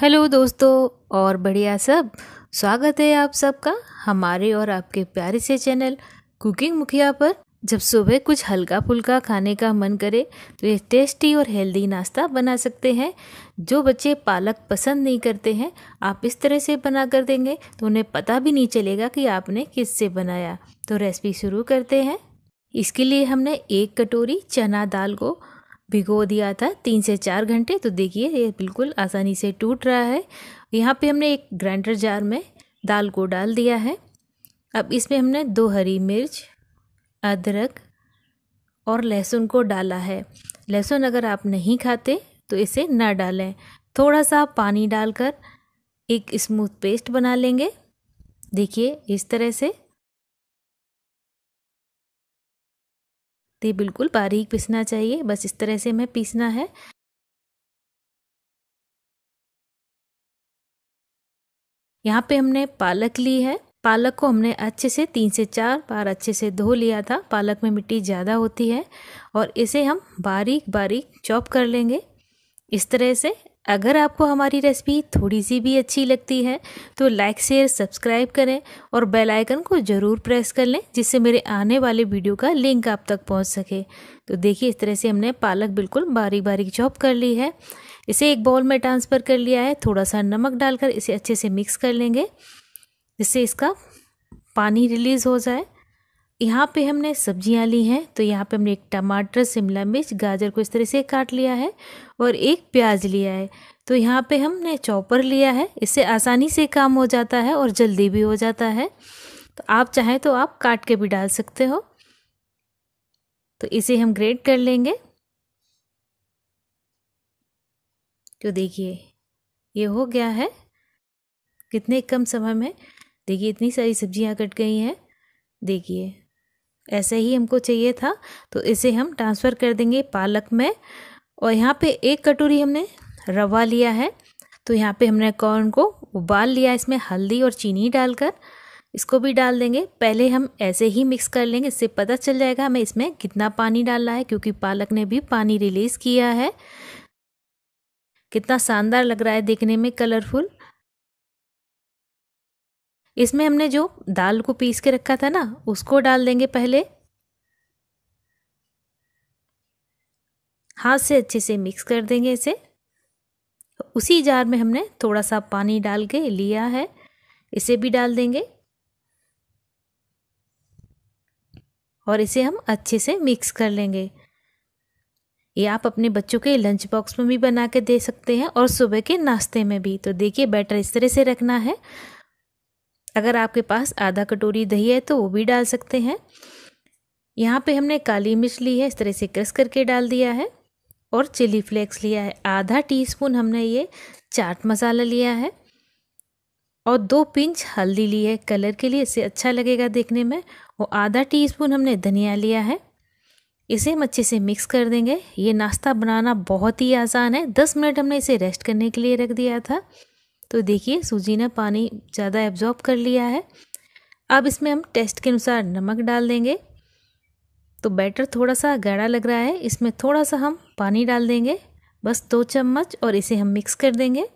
hello दोस्तों और बढ़िया सब स्वागत है आप सबका हमारे और आपके प्यारे से चैनल कुकिंग मुखिया पर जब सुबह कुछ हल्का फुल्का खाने का मन करे तो ये टेस्टी और हेल्दी नाश्ता बना सकते हैं जो बच्चे पालक पसंद नहीं करते हैं आप इस तरह से बना कर देंगे तो उन्हें पता भी नहीं चलेगा कि आपने किससे बनाया तो रेसिपी शुरू करते हैं इसके लिए हमने एक कटोरी चना दाल को भिगो दिया था तीन से चार घंटे तो देखिए ये बिल्कुल आसानी से टूट रहा है यहाँ पे हमने एक ग्राइंडर जार में दाल को डाल दिया है अब इसमें हमने दो हरी मिर्च अदरक और लहसुन को डाला है लहसुन अगर आप नहीं खाते तो इसे ना डालें थोड़ा सा पानी डालकर एक स्मूथ पेस्ट बना लेंगे देखिए इस तरह से सकती है बिल्कुल बारीक पीसना चाहिए बस इस तरह से हमें पीसना है यहाँ पे हमने पालक ली है पालक को हमने अच्छे से तीन से चार बार अच्छे से धो लिया था पालक में मिट्टी ज़्यादा होती है और इसे हम बारीक बारीक चॉप कर लेंगे इस तरह से अगर आपको हमारी रेसिपी थोड़ी सी भी अच्छी लगती है तो लाइक शेयर सब्सक्राइब करें और बेल आइकन को ज़रूर प्रेस कर लें जिससे मेरे आने वाले वीडियो का लिंक आप तक पहुंच सके तो देखिए इस तरह से हमने पालक बिल्कुल बारीक बारीक चॉप कर ली है इसे एक बाउल में ट्रांसफ़र कर लिया है थोड़ा सा नमक डालकर इसे अच्छे से मिक्स कर लेंगे जिससे इसका पानी रिलीज़ हो जाए यहाँ पे हमने सब्जियाँ ली हैं तो यहाँ पे हमने एक टमाटर शिमला मिर्च गाजर को इस तरह से काट लिया है और एक प्याज लिया है तो यहाँ पे हमने चॉपर लिया है इससे आसानी से काम हो जाता है और जल्दी भी हो जाता है तो आप चाहें तो आप काट के भी डाल सकते हो तो इसे हम ग्रेट कर लेंगे तो देखिए ये हो गया है कितने कम समय में देखिए इतनी सारी सब्जियाँ कट गई हैं देखिए ऐसे ही हमको चाहिए था तो इसे हम ट्रांसफ़र कर देंगे पालक में और यहाँ पे एक कटोरी हमने रवा लिया है तो यहाँ पे हमने कॉर्न को उबाल लिया इसमें हल्दी और चीनी डालकर इसको भी डाल देंगे पहले हम ऐसे ही मिक्स कर लेंगे इससे पता चल जाएगा हमें इसमें कितना पानी डालना है क्योंकि पालक ने भी पानी रिलीज़ किया है कितना शानदार लग रहा है देखने में कलरफुल इसमें हमने जो दाल को पीस के रखा था ना उसको डाल देंगे पहले हाथ से अच्छे से मिक्स कर देंगे इसे उसी जार में हमने थोड़ा सा पानी डाल के लिया है इसे भी डाल देंगे और इसे हम अच्छे से मिक्स कर लेंगे ये आप अपने बच्चों के लंच बॉक्स में भी बना के दे सकते हैं और सुबह के नाश्ते में भी तो देखिए बैटर इस तरह से रखना है अगर आपके पास आधा कटोरी दही है तो वो भी डाल सकते हैं यहाँ पे हमने काली मिर्च ली है इस तरह से क्रश करके डाल दिया है और चिली फ्लेक्स लिया है आधा टीस्पून हमने ये चाट मसाला लिया है और दो पिंच हल्दी ली है कलर के लिए इससे अच्छा लगेगा देखने में और आधा टीस्पून हमने धनिया लिया है इसे हम अच्छे से मिक्स कर देंगे ये नाश्ता बनाना बहुत ही आसान है दस मिनट हमने इसे रेस्ट करने के लिए रख दिया था तो देखिए सूजी ने पानी ज़्यादा एब्जॉर्ब कर लिया है अब इसमें हम टेस्ट के अनुसार नमक डाल देंगे तो बैटर थोड़ा सा गाढ़ा लग रहा है इसमें थोड़ा सा हम पानी डाल देंगे बस दो चम्मच और इसे हम मिक्स कर देंगे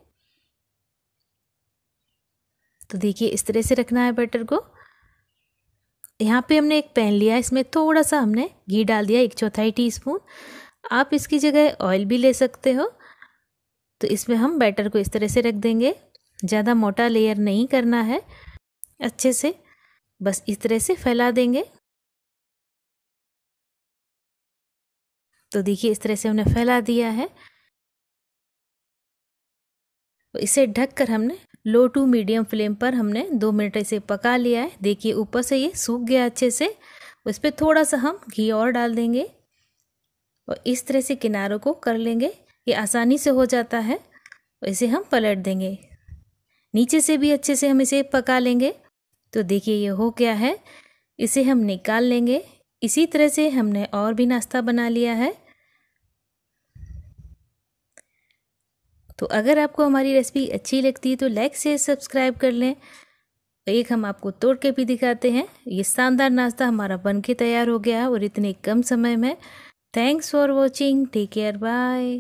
तो देखिए इस तरह से रखना है बैटर को यहाँ पे हमने एक पैन लिया इसमें थोड़ा सा हमने घी डाल दिया एक चौथाई टीस्पून आप इसकी जगह ऑयल भी ले सकते हो तो इसमें हम बैटर को इस तरह से रख देंगे ज़्यादा मोटा लेयर नहीं करना है अच्छे से बस इस तरह से फैला देंगे तो देखिए इस तरह से हमने फैला दिया है तो इसे ढककर हमने लो टू मीडियम फ्लेम पर हमने दो मिनट इसे पका लिया है देखिए ऊपर से ये सूख गया अच्छे से उस पर थोड़ा सा हम घी और डाल देंगे और इस तरह से किनारों को कर लेंगे ये आसानी से हो जाता है इसे हम पलट देंगे नीचे से भी अच्छे से हम इसे पका लेंगे तो देखिए ये हो गया है इसे हम निकाल लेंगे इसी तरह से हमने और भी नाश्ता बना लिया है तो अगर आपको हमारी रेसिपी अच्छी लगती है तो लाइक से सब्सक्राइब कर लें एक हम आपको तोड़ के भी दिखाते हैं ये शानदार नाश्ता हमारा बन के तैयार हो गया है और इतने कम समय में thanks for watching take care bye